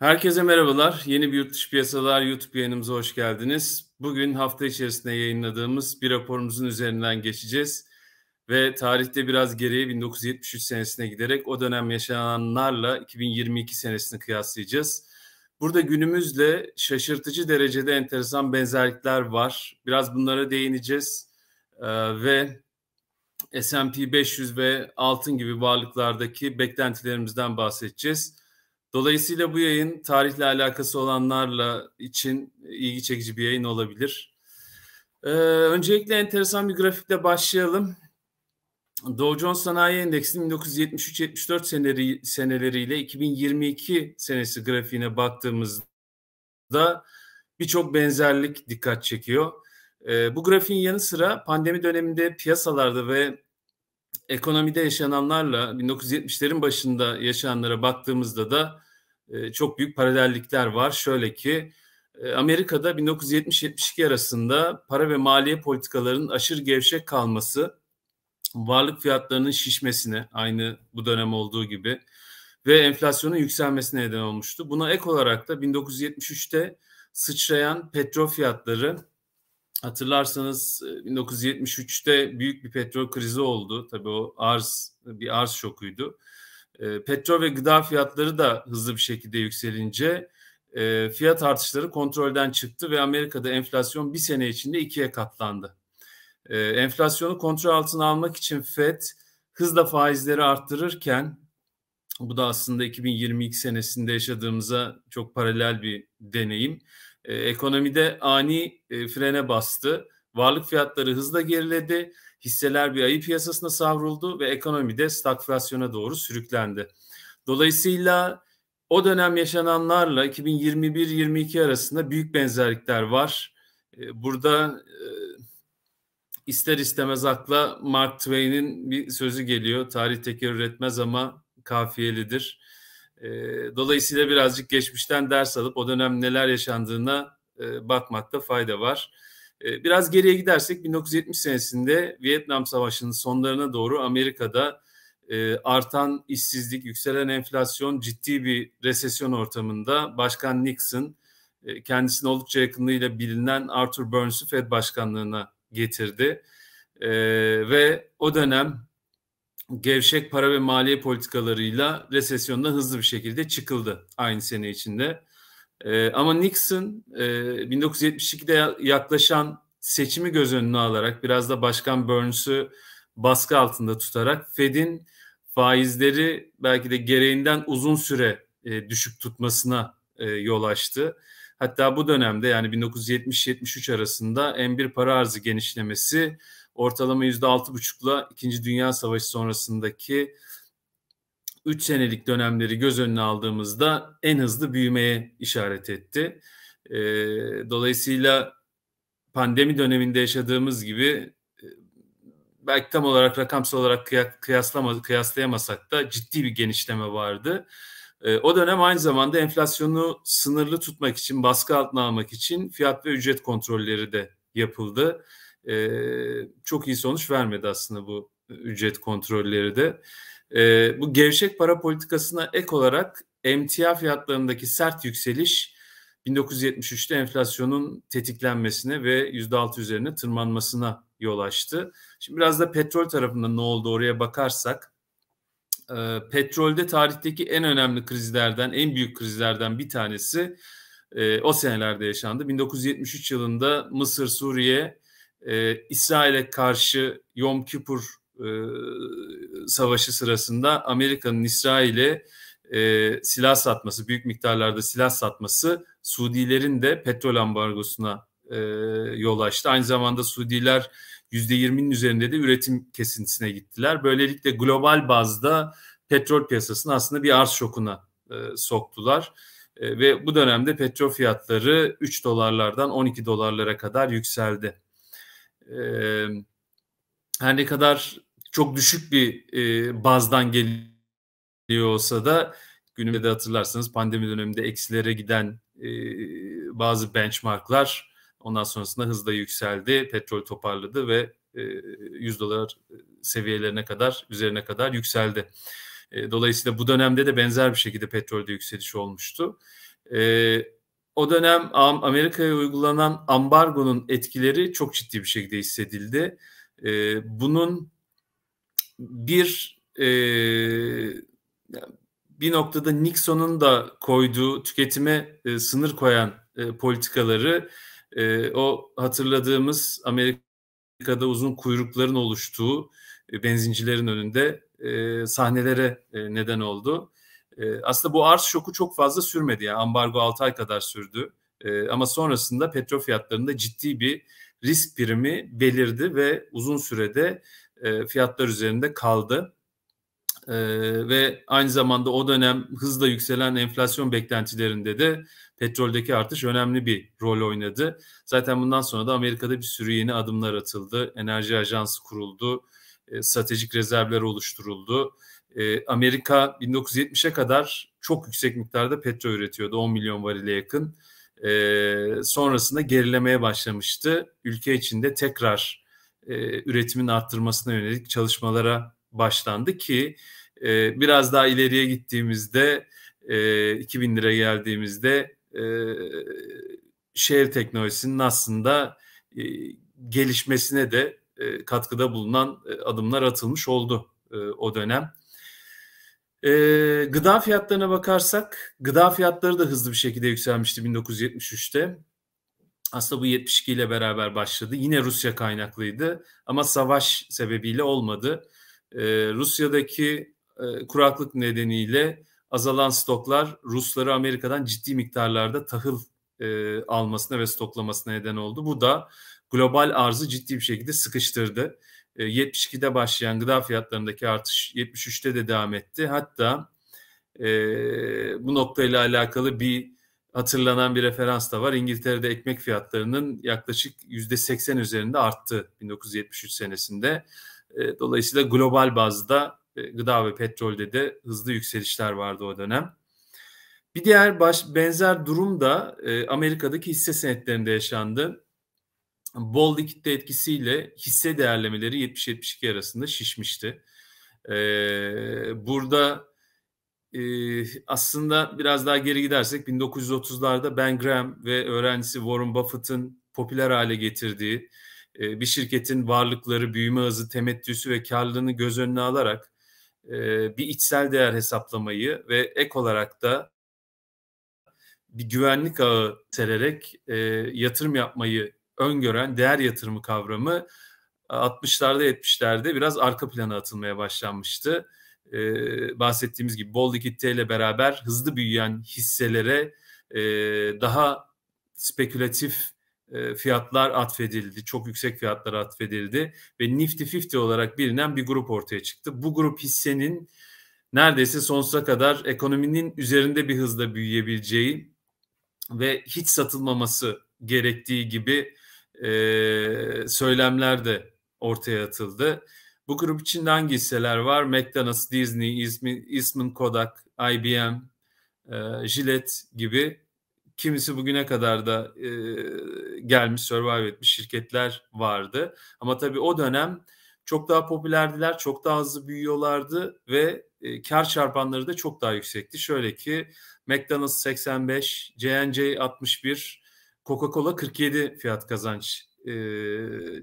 Herkese merhabalar. Yeni bir yurt dışı piyasalar YouTube yayınımıza hoş geldiniz. Bugün hafta içerisinde yayınladığımız bir raporumuzun üzerinden geçeceğiz. Ve tarihte biraz geriye 1973 senesine giderek o dönem yaşananlarla 2022 senesini kıyaslayacağız. Burada günümüzle şaşırtıcı derecede enteresan benzerlikler var. Biraz bunlara değineceğiz. Ee, ve S&P 500 ve altın gibi varlıklardaki beklentilerimizden bahsedeceğiz. Dolayısıyla bu yayın tarihle alakası olanlarla için ilgi çekici bir yayın olabilir. Ee, öncelikle enteresan bir grafikle başlayalım. Dow Jones Sanayi Endeksinin 1973-74 seneleri, seneleriyle 2022 senesi grafiğine baktığımızda birçok benzerlik dikkat çekiyor. Ee, bu grafiğin yanı sıra pandemi döneminde piyasalarda ve ekonomide yaşananlarla 1970'lerin başında yaşayanlara baktığımızda da e, çok büyük paralellikler var. Şöyle ki e, Amerika'da 1970-72 arasında para ve maliye politikalarının aşırı gevşek kalması varlık fiyatlarının şişmesine aynı bu dönem olduğu gibi ve enflasyonun yükselmesine neden olmuştu. Buna ek olarak da 1973'te sıçrayan petrol fiyatları hatırlarsanız 1973'te e, büyük bir petrol krizi oldu. Tabii o arz bir arz şokuydu. E, petrol ve gıda fiyatları da hızlı bir şekilde yükselince e, fiyat artışları kontrolden çıktı ve Amerika'da enflasyon bir sene içinde ikiye katlandı. enflasyonu kontrol altına almak için FED hızla faizleri arttırırken bu da aslında 2022 senesinde yaşadığımıza çok paralel bir deneyim e, ekonomide ani e, frene bastı. Varlık fiyatları hızla geriledi. Hisseler bir ayı piyasasına savruldu ve ekonomide stagflasyona doğru sürüklendi. Dolayısıyla o dönem yaşananlarla 2021-22 arasında büyük benzerlikler var. Ee, burada e, ister istemez akla Mark Twain'in bir sözü geliyor. Tarih tekrar üretmez ama kafiyelidir. E, dolayısıyla birazcık geçmişten ders alıp o dönem neler yaşandığına e, bakmakta fayda var. E, biraz geriye gidersek 1970 senesinde Vietnam Savaşı'nın sonlarına doğru Amerika'da e, artan işsizlik, yükselen enflasyon, ciddi bir resesyon ortamında Başkan Nixon e, kendisine oldukça yakınlığıyla bilinen Arthur Burns'u Fed Başkanlığına getirdi. E, ve o dönem gevşek para ve maliye politikalarıyla resesyondan hızlı bir şekilde çıkıldı aynı sene içinde. E, ama Nixon e, 1972'de yaklaşan seçimi göz önüne alarak biraz da Başkan Burns'ü baskı altında tutarak Fed'in faizleri belki de gereğinden uzun süre e, düşük tutmasına e, yol açtı. Hatta bu dönemde yani 1970-73 arasında M1 para arzı genişlemesi ortalama %6,5'la İkinci Dünya Savaşı sonrasındaki 3 senelik dönemleri göz önüne aldığımızda en hızlı büyümeye işaret etti. E, dolayısıyla pandemi döneminde yaşadığımız gibi e, belki tam olarak rakamsal olarak kıyaslama, kıyaslayamasak da ciddi bir genişleme vardı. Ee, o dönem aynı zamanda enflasyonu sınırlı tutmak için, baskı altına almak için fiyat ve ücret kontrolleri de yapıldı e, çok iyi sonuç vermedi aslında bu ücret kontrolleri de. E, bu gevşek para politikasına ek olarak emtia fiyatlarındaki sert yükseliş 1973'te enflasyonun tetiklenmesine ve %6 üzerine tırmanmasına yol açtı. Şimdi biraz da petrol tarafında ne oldu oraya bakarsak. E, petrolde tarihteki en önemli krizlerden, en büyük krizlerden bir tanesi e, o senelerde yaşandı. 1973 yılında Mısır, Suriye, e, İsrail'e karşı Yom Kipur e, savaşı sırasında Amerika'nın İsrail'e e, silah satması, büyük miktarlarda silah satması Suudilerin de petrol ambargosuna e, yol açtı. Aynı zamanda Suudiler %20'nin üzerinde de üretim kesintisine gittiler. Böylelikle global bazda petrol piyasasını aslında bir arz şokuna e, soktular. E, ve bu dönemde petrol fiyatları 3 dolarlardan 12 dolarlara kadar yükseldi e, her ne kadar çok düşük bir e, bazdan geliyor olsa da günümde de hatırlarsanız pandemi döneminde eksilere giden e, bazı benchmarklar ondan sonrasında hızla yükseldi. Petrol toparladı ve e, 100 dolar seviyelerine kadar üzerine kadar yükseldi. E, dolayısıyla bu dönemde de benzer bir şekilde petrolde yükseliş olmuştu. E, o dönem Amerika'ya uygulanan ambargonun etkileri çok ciddi bir şekilde hissedildi. E, bunun bir e, bir noktada Nixon'un da koyduğu tüketime e, sınır koyan e, politikaları e, o hatırladığımız Amerika'da uzun kuyrukların oluştuğu e, benzincilerin önünde e, sahnelere e, neden oldu. Ee, aslında bu arz şoku çok fazla sürmedi. Yani ambargo 6 ay kadar sürdü. Ee, ama sonrasında petrol fiyatlarında ciddi bir risk primi belirdi ve uzun sürede e, fiyatlar üzerinde kaldı. Ee, ve aynı zamanda o dönem hızla yükselen enflasyon beklentilerinde de petroldeki artış önemli bir rol oynadı. Zaten bundan sonra da Amerika'da bir sürü yeni adımlar atıldı. Enerji ajansı kuruldu, stratejik rezervler oluşturuldu ee, Amerika 1970'e kadar çok yüksek miktarda petrol üretiyordu 10 milyon varile yakın. Ee, sonrasında gerilemeye başlamıştı. Ülke içinde tekrar e, üretimin arttırmasına yönelik çalışmalara başlandı ki e, biraz daha ileriye gittiğimizde 2000 e, lira geldiğimizde şehir teknolojisinin aslında gelişmesine de katkıda bulunan adımlar atılmış oldu o dönem. E, gıda fiyatlarına bakarsak gıda fiyatları da hızlı bir şekilde yükselmişti 1973'te. Aslında bu 72 ile beraber başladı. Yine Rusya kaynaklıydı ama savaş sebebiyle olmadı. E, Rusya'daki e, kuraklık nedeniyle azalan stoklar Rusları Amerika'dan ciddi miktarlarda tahıl e, almasına ve stoklamasına neden oldu. Bu da global arzı ciddi bir şekilde sıkıştırdı. 72'de e, başlayan gıda fiyatlarındaki artış 73'te de devam etti. Hatta e, bu noktayla alakalı bir hatırlanan bir referans da var. İngiltere'de ekmek fiyatlarının yaklaşık %80 üzerinde arttı 1973 senesinde. E, dolayısıyla global bazda e, gıda ve petrolde de hızlı yükselişler vardı o dönem. Bir diğer baş, benzer durum da e, Amerika'daki hisse senetlerinde yaşandı bol likitte etkisiyle hisse değerlemeleri 70-72 arasında şişmişti. Ee, burada e, aslında biraz daha geri gidersek 1930'larda Ben Graham ve öğrencisi Warren Buffett'ın popüler hale getirdiği e, bir şirketin varlıkları, büyüme hızı, temettüsü ve karlılığını göz önüne alarak e, bir içsel değer hesaplamayı ve ek olarak da bir güvenlik ağı sererek e, yatırım yapmayı öngören değer yatırımı kavramı 60'larda e, 70'lerde biraz arka plana atılmaya başlanmıştı. Ee, bahsettiğimiz gibi bol ile beraber hızlı büyüyen hisselere e, daha spekülatif e, fiyatlar atfedildi. Çok yüksek fiyatlar atfedildi ve Nifty 50 olarak bilinen bir grup ortaya çıktı. Bu grup hissenin neredeyse sonsuza kadar ekonominin üzerinde bir hızla büyüyebileceği ve hiç satılmaması gerektiği gibi e, söylemler de ortaya atıldı. Bu grup içinde hangi hisseler var? McDonald's, Disney, Eastman Kodak, IBM, e, Gillette gibi kimisi bugüne kadar da e, gelmiş, survive etmiş şirketler vardı. Ama tabii o dönem çok daha popülerdiler, çok daha hızlı büyüyorlardı ve e, kar çarpanları da çok daha yüksekti. Şöyle ki McDonald's 85, C&J 61, Coca-Cola 47 fiyat kazanç e,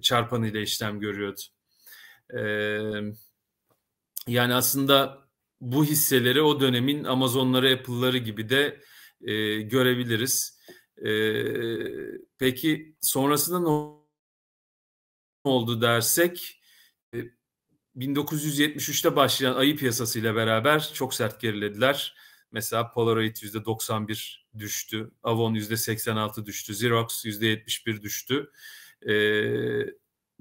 çarpanı işlem görüyordu. E, yani aslında bu hisseleri o dönemin Amazonları, Apple'ları gibi de e, görebiliriz. E, peki sonrasında ne oldu dersek 1973'te e, başlayan ayı piyasasıyla beraber çok sert gerilediler Mesela Polaroid %91 düştü. Avon %86 düştü. Xerox %71 düştü. E,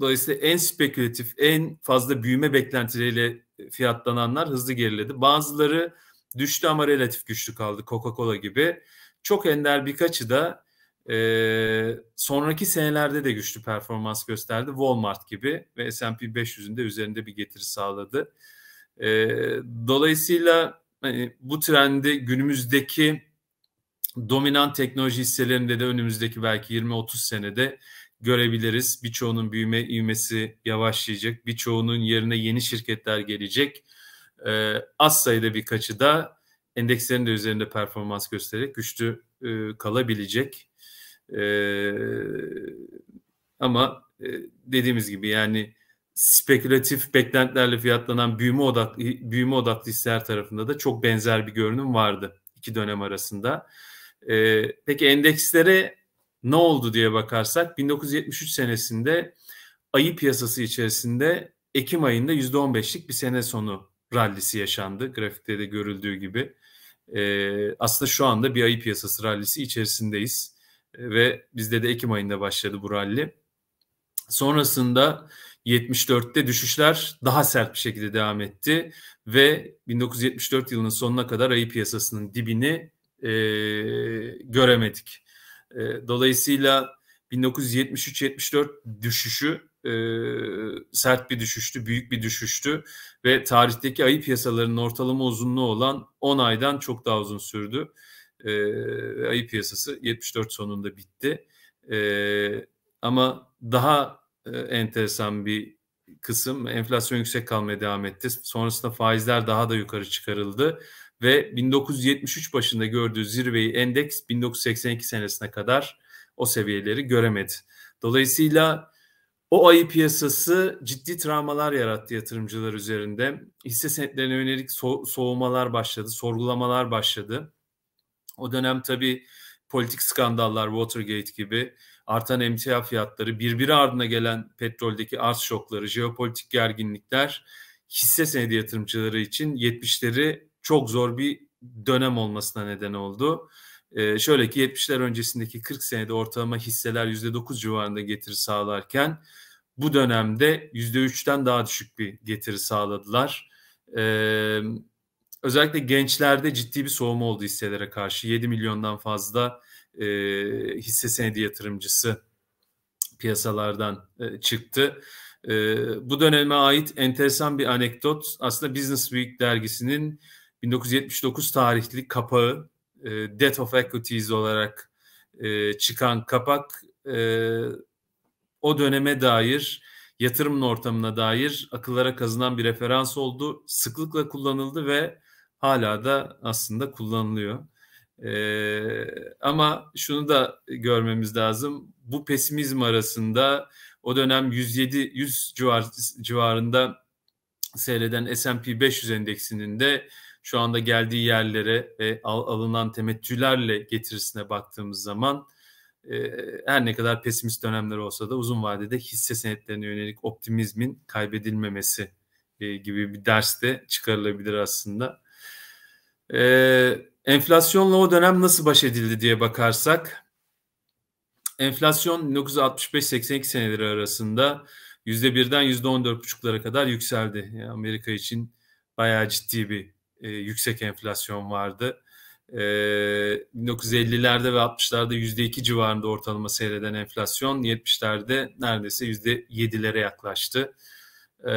dolayısıyla en spekülatif, en fazla büyüme beklentileriyle fiyatlananlar hızlı geriledi. Bazıları düştü ama relatif güçlü kaldı Coca-Cola gibi. Çok ender birkaçı da e, sonraki senelerde de güçlü performans gösterdi. Walmart gibi ve S&P 500'ün de üzerinde bir getiri sağladı. E, dolayısıyla hani bu trendi günümüzdeki dominant teknoloji hisselerinde de önümüzdeki belki 20-30 senede görebiliriz. Birçoğunun büyüme ivmesi yavaşlayacak. Birçoğunun yerine yeni şirketler gelecek. Ee, az sayıda birkaçı da endekslerin de üzerinde performans göstererek güçlü e, kalabilecek. E, ama e, dediğimiz gibi yani spekülatif beklentilerle fiyatlanan büyüme odaklı büyüme odaklı hisseler tarafında da çok benzer bir görünüm vardı iki dönem arasında. E, peki endekslere ne oldu diye bakarsak 1973 senesinde ayı piyasası içerisinde Ekim ayında %15'lik bir sene sonu rallisi yaşandı. Grafikte de görüldüğü gibi. E, aslında şu anda bir ayı piyasası rallisi içerisindeyiz. E, ve bizde de Ekim ayında başladı bu ralli. Sonrasında 74'te düşüşler daha sert bir şekilde devam etti ve 1974 yılının sonuna kadar ayı piyasasının dibini e, göremedik. E, dolayısıyla 1973-74 düşüşü e, sert bir düşüştü, büyük bir düşüştü ve tarihteki ayı piyasalarının ortalama uzunluğu olan 10 aydan çok daha uzun sürdü. E, ayı piyasası 74 sonunda bitti. E, ama daha e, enteresan bir kısım enflasyon yüksek kalmaya devam etti. Sonrasında faizler daha da yukarı çıkarıldı ve 1973 başında gördüğü zirveyi endeks 1982 senesine kadar o seviyeleri göremedi. Dolayısıyla o ayı piyasası ciddi travmalar yarattı yatırımcılar üzerinde. Hisse senetlerine yönelik so- soğumalar başladı, sorgulamalar başladı. O dönem tabii politik skandallar Watergate gibi artan emtia fiyatları, birbiri ardına gelen petroldeki arz şokları, jeopolitik gerginlikler hisse senedi yatırımcıları için 70'leri çok zor bir dönem olmasına neden oldu. Ee, şöyle ki 70'ler öncesindeki 40 senede ortalama hisseler %9 civarında getiri sağlarken bu dönemde %3'ten daha düşük bir getiri sağladılar. Ee, özellikle gençlerde ciddi bir soğuma oldu hisselere karşı. 7 milyondan fazla e, hisse senedi yatırımcısı piyasalardan e, çıktı. E, bu döneme ait enteresan bir anekdot aslında Business Week dergisinin 1979 tarihli kapağı e, Death of Equities olarak e, çıkan kapak e, o döneme dair yatırım ortamına dair akıllara kazınan bir referans oldu. Sıklıkla kullanıldı ve hala da aslında kullanılıyor. Ee, ama şunu da görmemiz lazım. Bu pesimizm arasında o dönem 107 100 civar, civarında seyreden S&P 500 endeksinin de şu anda geldiği yerlere ve alınan temettülerle getirisine baktığımız zaman e, her ne kadar pesimist dönemler olsa da uzun vadede hisse senetlerine yönelik optimizmin kaybedilmemesi e, gibi bir ders de çıkarılabilir aslında. Evet. Enflasyonla o dönem nasıl baş edildi diye bakarsak enflasyon 1965-82 seneleri arasında %1'den %14,5'lara kadar yükseldi. Yani Amerika için bayağı ciddi bir e, yüksek enflasyon vardı. E, 1950'lerde ve 60'larda %2 civarında ortalama seyreden enflasyon 70'lerde neredeyse %7'lere yaklaştı. E,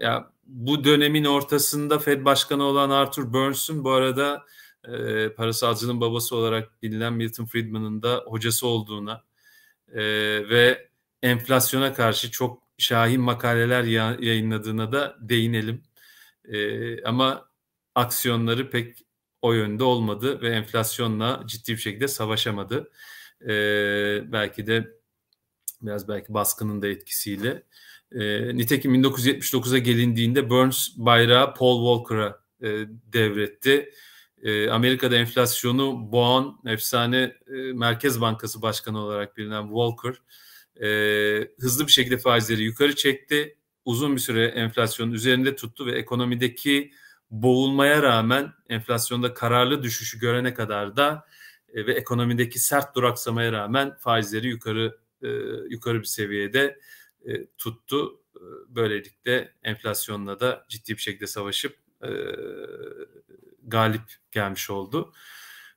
ya bu dönemin ortasında Fed Başkanı olan Arthur Burns'un bu arada e, parasalcının babası olarak bilinen Milton Friedman'ın da hocası olduğuna e, ve enflasyona karşı çok şahin makaleler yayınladığına da değinelim. E, ama aksiyonları pek o yönde olmadı ve enflasyonla ciddi bir şekilde savaşamadı. E, belki de biraz belki baskının da etkisiyle. E, nitekim 1979'a gelindiğinde Burns bayrağı Paul Walker'a e, devretti ee, Amerika'da enflasyonu boğan efsane e, Merkez Bankası Başkanı olarak bilinen Walker e, hızlı bir şekilde faizleri yukarı çekti. Uzun bir süre enflasyonun üzerinde tuttu ve ekonomideki boğulmaya rağmen enflasyonda kararlı düşüşü görene kadar da e, ve ekonomideki sert duraksamaya rağmen faizleri yukarı yukarı bir seviyede tuttu. Böylelikle enflasyonla da ciddi bir şekilde savaşıp galip gelmiş oldu.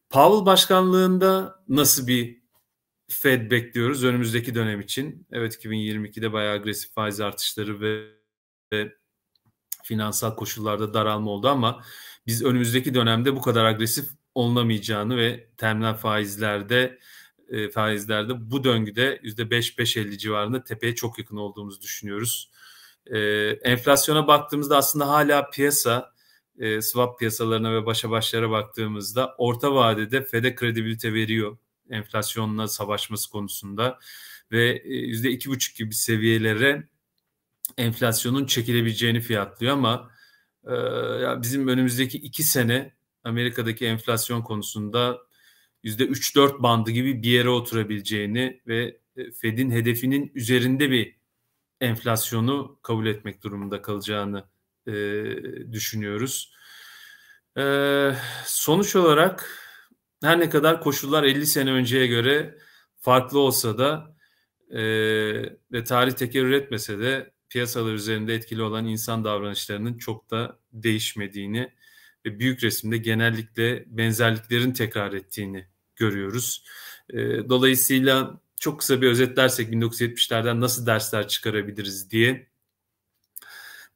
Powell başkanlığında nasıl bir Fed bekliyoruz önümüzdeki dönem için? Evet 2022'de bayağı agresif faiz artışları ve, ve finansal koşullarda daralma oldu ama biz önümüzdeki dönemde bu kadar agresif olamayacağını ve terminal faizlerde e, faizlerde bu döngüde %5-5.50 civarında tepeye çok yakın olduğumuzu düşünüyoruz. E, enflasyona baktığımızda aslında hala piyasa e, swap piyasalarına ve başa başlara baktığımızda orta vadede FED'e kredibilite veriyor enflasyonla savaşması konusunda ve e, yüzde iki buçuk gibi seviyelere enflasyonun çekilebileceğini fiyatlıyor ama e, bizim önümüzdeki iki sene Amerika'daki enflasyon konusunda yüzde üç dört bandı gibi bir yere oturabileceğini ve e, Fed'in hedefinin üzerinde bir enflasyonu kabul etmek durumunda kalacağını e, düşünüyoruz. E, sonuç olarak her ne kadar koşullar 50 sene önceye göre farklı olsa da e, ve tarih tekerrür etmese de piyasalar üzerinde etkili olan insan davranışlarının çok da değişmediğini ve büyük resimde genellikle benzerliklerin tekrar ettiğini görüyoruz. Dolayısıyla çok kısa bir özetlersek 1970'lerden nasıl dersler çıkarabiliriz diye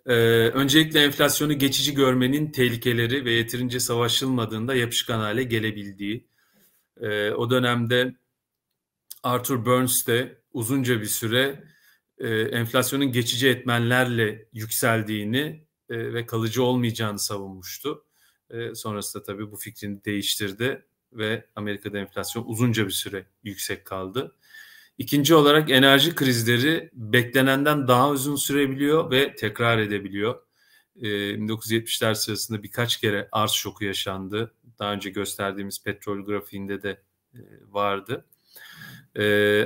ee, öncelikle enflasyonu geçici görmenin tehlikeleri ve yeterince savaşılmadığında yapışkan hale gelebildiği. Ee, o dönemde Arthur Burns de uzunca bir süre e, enflasyonun geçici etmenlerle yükseldiğini e, ve kalıcı olmayacağını savunmuştu. E, sonrasında tabii bu fikrini değiştirdi ve Amerika'da enflasyon uzunca bir süre yüksek kaldı. İkinci olarak enerji krizleri beklenenden daha uzun sürebiliyor ve tekrar edebiliyor. 1970'ler sırasında birkaç kere arz şoku yaşandı. Daha önce gösterdiğimiz petrol grafiğinde de vardı.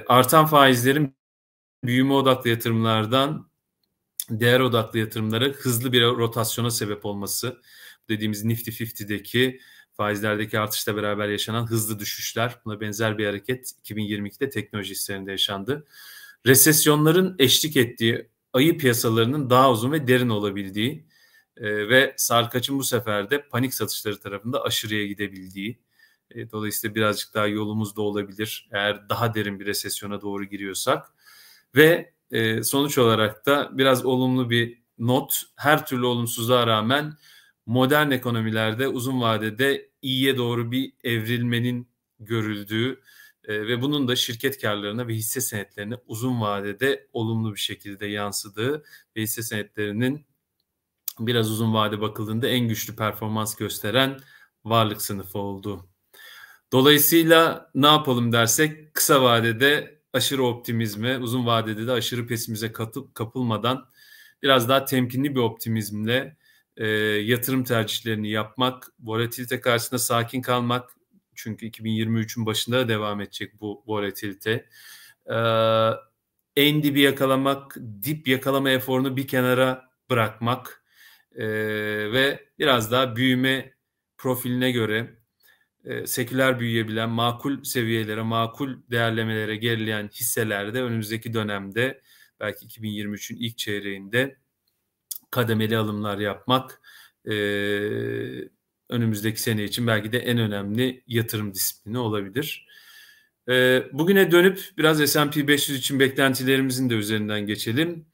artan faizlerin büyüme odaklı yatırımlardan değer odaklı yatırımlara hızlı bir rotasyona sebep olması dediğimiz Nifty 50'deki faizlerdeki artışla beraber yaşanan hızlı düşüşler. Buna benzer bir hareket 2022'de teknoloji hisselerinde yaşandı. Resesyonların eşlik ettiği ayı piyasalarının daha uzun ve derin olabildiği e, ve sarkaçın bu sefer de panik satışları tarafında aşırıya gidebildiği. E, dolayısıyla birazcık daha yolumuz da olabilir eğer daha derin bir resesyona doğru giriyorsak. Ve e, sonuç olarak da biraz olumlu bir not her türlü olumsuzluğa rağmen modern ekonomilerde uzun vadede iyiye doğru bir evrilmenin görüldüğü e, ve bunun da şirket karlarına ve hisse senetlerine uzun vadede olumlu bir şekilde yansıdığı ve hisse senetlerinin biraz uzun vade bakıldığında en güçlü performans gösteren varlık sınıfı oldu. Dolayısıyla ne yapalım dersek kısa vadede aşırı optimizme, uzun vadede de aşırı pesimize katıp kapılmadan biraz daha temkinli bir optimizmle e, yatırım tercihlerini yapmak, volatilite karşısında sakin kalmak çünkü 2023'ün başında da devam edecek bu volatilite. E, en dibi yakalamak, dip yakalama eforunu bir kenara bırakmak e, ve biraz daha büyüme profiline göre e, seküler büyüyebilen, makul seviyelere, makul değerlemelere gerileyen hisselerde önümüzdeki dönemde belki 2023'ün ilk çeyreğinde kademeli alımlar yapmak e, önümüzdeki sene için belki de en önemli yatırım disiplini olabilir. E, bugüne dönüp biraz S&P 500 için beklentilerimizin de üzerinden geçelim.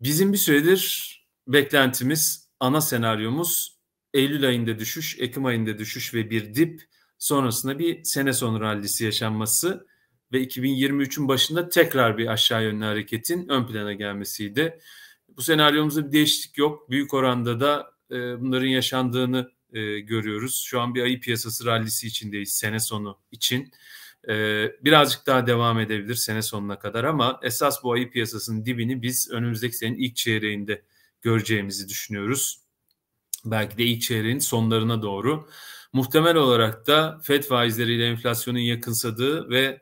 Bizim bir süredir beklentimiz, ana senaryomuz Eylül ayında düşüş, Ekim ayında düşüş ve bir dip sonrasında bir sene sonu rallisi yaşanması ve 2023'ün başında tekrar bir aşağı yönlü hareketin ön plana gelmesiydi. Bu senaryomuzda bir değişiklik yok. Büyük oranda da e, bunların yaşandığını e, görüyoruz. Şu an bir ayı piyasası rallisi içindeyiz sene sonu için. E, birazcık daha devam edebilir sene sonuna kadar ama esas bu ayı piyasasının dibini biz önümüzdeki senin ilk çeyreğinde göreceğimizi düşünüyoruz. Belki de ilk çeyreğin sonlarına doğru. Muhtemel olarak da FED faizleriyle enflasyonun yakınsadığı ve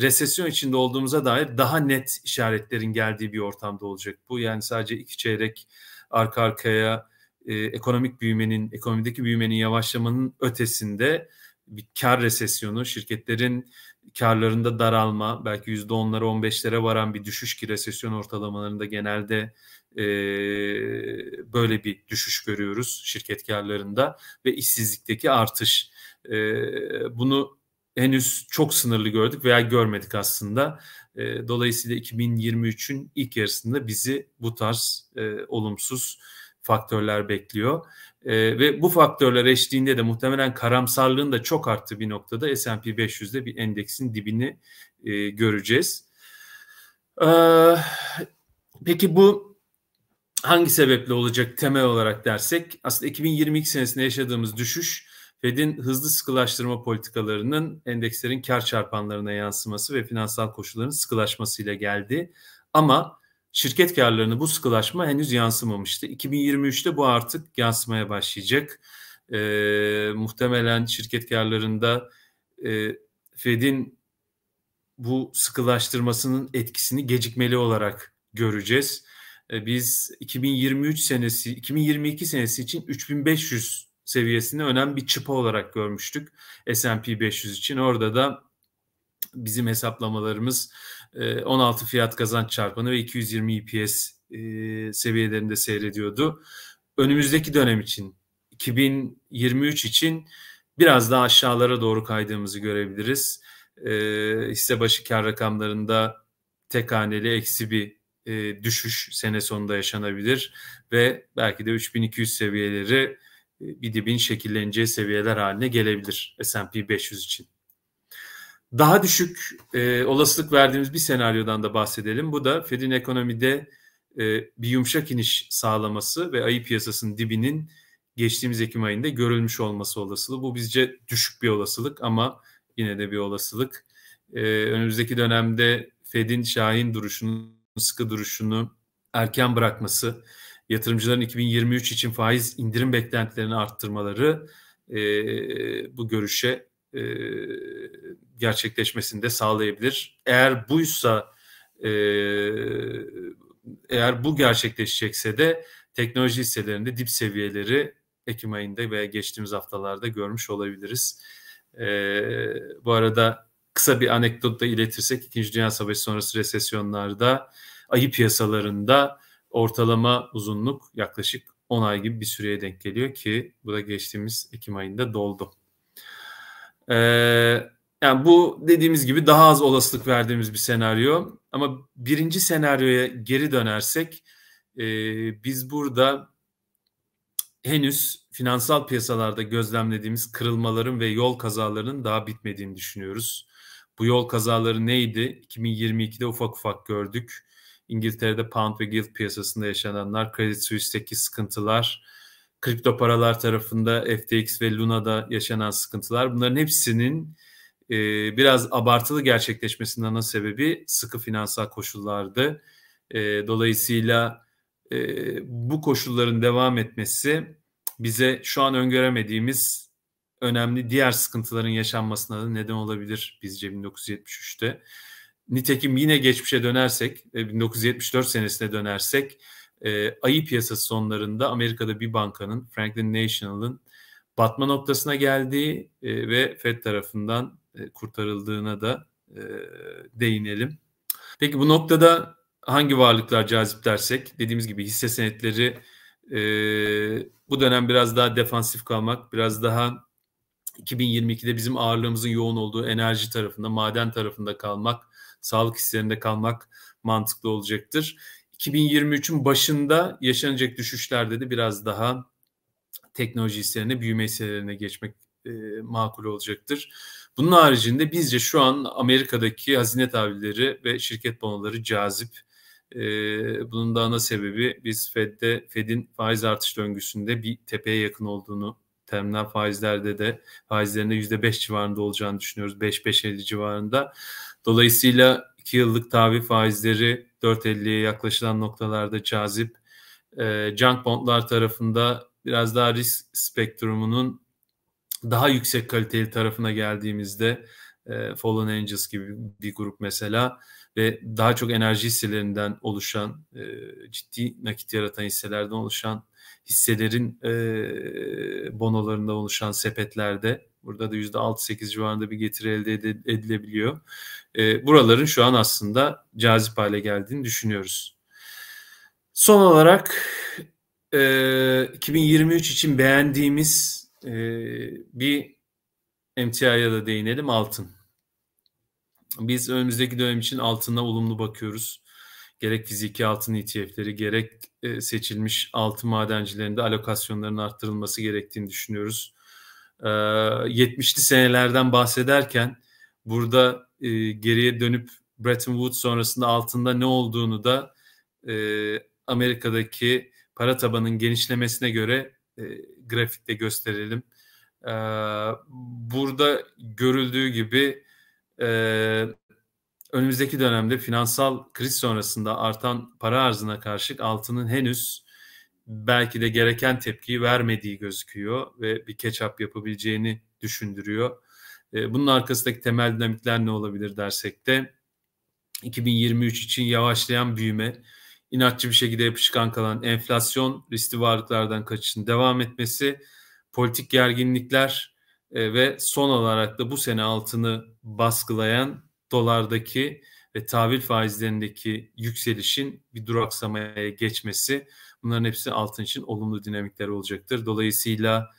resesyon içinde olduğumuza dair daha net işaretlerin geldiği bir ortamda olacak bu. Yani sadece iki çeyrek arka arkaya e, ekonomik büyümenin, ekonomideki büyümenin yavaşlamanın ötesinde bir kar resesyonu, şirketlerin karlarında daralma, belki yüzde onlara on beşlere varan bir düşüş ki resesyon ortalamalarında genelde e, böyle bir düşüş görüyoruz şirket karlarında ve işsizlikteki artış. E, bunu henüz çok sınırlı gördük veya görmedik aslında. Ee, dolayısıyla 2023'ün ilk yarısında bizi bu tarz e, olumsuz faktörler bekliyor. E, ve bu faktörler eşliğinde de muhtemelen karamsarlığın da çok arttığı bir noktada S&P 500'de bir endeksin dibini e, göreceğiz. E, peki bu hangi sebeple olacak temel olarak dersek aslında 2022 senesinde yaşadığımız düşüş Fed'in hızlı sıkılaştırma politikalarının endekslerin kar çarpanlarına yansıması ve finansal koşulların sıkılaşmasıyla geldi. Ama şirket karlarını bu sıkılaşma henüz yansımamıştı. 2023'te bu artık yansımaya başlayacak. E, muhtemelen şirket karlarında e, Fed'in bu sıkılaştırmasının etkisini gecikmeli olarak göreceğiz. E, biz 2023 senesi, 2022 senesi için 3500 seviyesini önemli bir çıpa olarak görmüştük S&P 500 için. Orada da bizim hesaplamalarımız 16 e, fiyat kazanç çarpanı ve 220 EPS e, seviyelerinde seyrediyordu. Önümüzdeki dönem için 2023 için biraz daha aşağılara doğru kaydığımızı görebiliriz. E, hisse başı kar rakamlarında tek haneli eksi bir düşüş sene sonunda yaşanabilir ve belki de 3200 seviyeleri bir dibin şekilleneceği seviyeler haline gelebilir S&P 500 için. Daha düşük e, olasılık verdiğimiz bir senaryodan da bahsedelim. Bu da Fed'in ekonomide e, bir yumuşak iniş sağlaması ve ayı piyasasının dibinin geçtiğimiz Ekim ayında görülmüş olması olasılığı. Bu bizce düşük bir olasılık ama yine de bir olasılık. E, önümüzdeki dönemde Fed'in şahin duruşunu, sıkı duruşunu erken bırakması yatırımcıların 2023 için faiz indirim beklentilerini arttırmaları e, bu görüşe e, gerçekleşmesini de sağlayabilir. Eğer buysa e, eğer bu gerçekleşecekse de teknoloji hisselerinde dip seviyeleri Ekim ayında veya geçtiğimiz haftalarda görmüş olabiliriz. E, bu arada kısa bir anekdot da iletirsek 2. Dünya Savaşı sonrası resesyonlarda ayı piyasalarında Ortalama uzunluk yaklaşık 10 ay gibi bir süreye denk geliyor ki bu da geçtiğimiz Ekim ayında doldu. Ee, yani bu dediğimiz gibi daha az olasılık verdiğimiz bir senaryo. Ama birinci senaryoya geri dönersek e, biz burada henüz finansal piyasalarda gözlemlediğimiz kırılmaların ve yol kazalarının daha bitmediğini düşünüyoruz. Bu yol kazaları neydi? 2022'de ufak ufak gördük. İngiltere'de pound ve gilt piyasasında yaşananlar, Credit Suisse'deki sıkıntılar, kripto paralar tarafında FTX ve Luna'da yaşanan sıkıntılar bunların hepsinin e, biraz abartılı gerçekleşmesinin ana sebebi sıkı finansal koşullardı. E, dolayısıyla e, bu koşulların devam etmesi bize şu an öngöremediğimiz önemli diğer sıkıntıların yaşanmasına da neden olabilir bizce 1973'te. Nitekim yine geçmişe dönersek, 1974 e, senesine dönersek e, ayı piyasası sonlarında Amerika'da bir bankanın Franklin National'ın batma noktasına geldiği e, ve Fed tarafından e, kurtarıldığına da değinelim. Peki bu noktada hangi varlıklar cazip dersek dediğimiz gibi hisse senetleri bu dönem biraz daha defansif kalmak, biraz daha 2022'de bizim ağırlığımızın yoğun olduğu enerji tarafında, maden tarafında kalmak, sağlık hislerinde kalmak mantıklı olacaktır. 2023'ün başında yaşanacak düşüşler dedi biraz daha teknoloji hislerine, büyüme hisselerine geçmek e, makul olacaktır. Bunun haricinde bizce şu an Amerika'daki hazine tahvilleri ve şirket bonoları cazip. E, bunun da ana sebebi biz Fed'de Fed'in faiz artış döngüsünde bir tepeye yakın olduğunu terminal faizlerde de faizlerinde beş civarında olacağını düşünüyoruz. beş 550 civarında. Dolayısıyla iki yıllık tahvil faizleri 4.50'ye yaklaşılan noktalarda cazip. E, junk bondlar tarafında biraz daha risk spektrumunun daha yüksek kaliteli tarafına geldiğimizde e, Fallen Angels gibi bir grup mesela ve daha çok enerji hisselerinden oluşan e, ciddi nakit yaratan hisselerden oluşan hisselerin e, bonolarında oluşan sepetlerde burada da %6-8 civarında bir getiri elde edilebiliyor. E, buraların şu an aslında cazip hale geldiğini düşünüyoruz. Son olarak e, 2023 için beğendiğimiz e, bir MTI'ye da değinelim altın. Biz önümüzdeki dönem için altına olumlu bakıyoruz gerek fiziki altın ETF'leri gerek e, seçilmiş altın madencilerinde alokasyonların arttırılması gerektiğini düşünüyoruz. 70'li ee, senelerden bahsederken burada e, geriye dönüp Bretton Woods sonrasında altında ne olduğunu da e, Amerika'daki para tabanın genişlemesine göre grafikte gösterelim. Ee, burada görüldüğü gibi önümüzdeki dönemde finansal kriz sonrasında artan para arzına karşılık altının henüz belki de gereken tepkiyi vermediği gözüküyor ve bir catch-up yapabileceğini düşündürüyor. E, bunun arkasındaki temel dinamikler ne olabilir dersek de 2023 için yavaşlayan büyüme, inatçı bir şekilde yapışkan kalan enflasyon, riskli varlıklardan kaçışın devam etmesi, politik gerginlikler e, ve son olarak da bu sene altını baskılayan dolardaki ve tahvil faizlerindeki yükselişin bir duraksamaya geçmesi bunların hepsi altın için olumlu dinamikler olacaktır. Dolayısıyla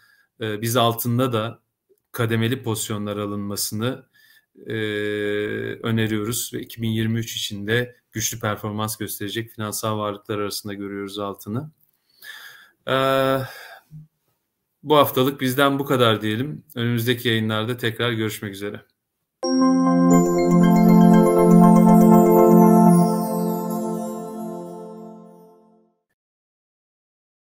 e, biz altında da kademeli pozisyonlar alınmasını e, öneriyoruz ve 2023 içinde güçlü performans gösterecek finansal varlıklar arasında görüyoruz altını. Ee, bu haftalık bizden bu kadar diyelim. Önümüzdeki yayınlarda tekrar görüşmek üzere. Müzik